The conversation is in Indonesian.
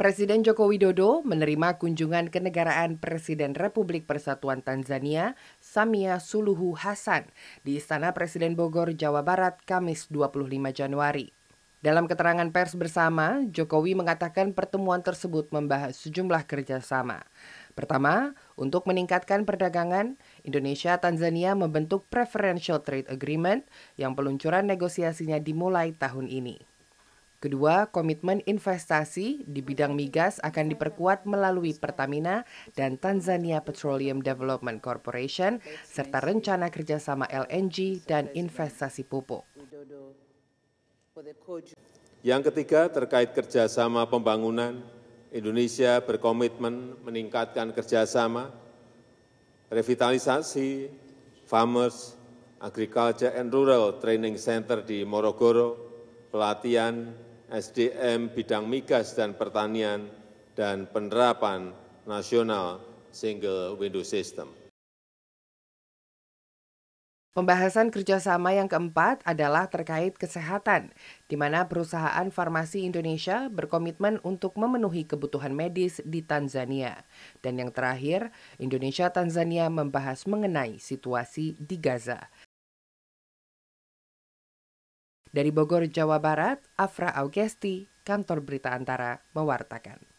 Presiden Joko Widodo menerima kunjungan kenegaraan Presiden Republik Persatuan Tanzania, Samia Suluhu Hasan, di Istana Presiden Bogor, Jawa Barat, Kamis 25 Januari. Dalam keterangan pers bersama, Jokowi mengatakan pertemuan tersebut membahas sejumlah kerjasama. Pertama, untuk meningkatkan perdagangan, Indonesia-Tanzania membentuk Preferential Trade Agreement yang peluncuran negosiasinya dimulai tahun ini. Kedua, komitmen investasi di bidang migas akan diperkuat melalui Pertamina dan Tanzania Petroleum Development Corporation, serta rencana kerjasama LNG dan investasi pupuk. Yang ketiga, terkait kerjasama pembangunan, Indonesia berkomitmen meningkatkan kerjasama, revitalisasi, farmers, agriculture and rural training center di Morogoro, pelatihan sdm bidang migas dan pertanian dan penerapan nasional single window system. Pembahasan kerjasama yang keempat adalah terkait kesehatan, di mana perusahaan farmasi Indonesia berkomitmen untuk memenuhi kebutuhan medis di Tanzania. Dan yang terakhir, Indonesia-Tanzania membahas mengenai situasi di Gaza. Dari Bogor, Jawa Barat, Afra Augesti, Kantor Berita Antara, mewartakan.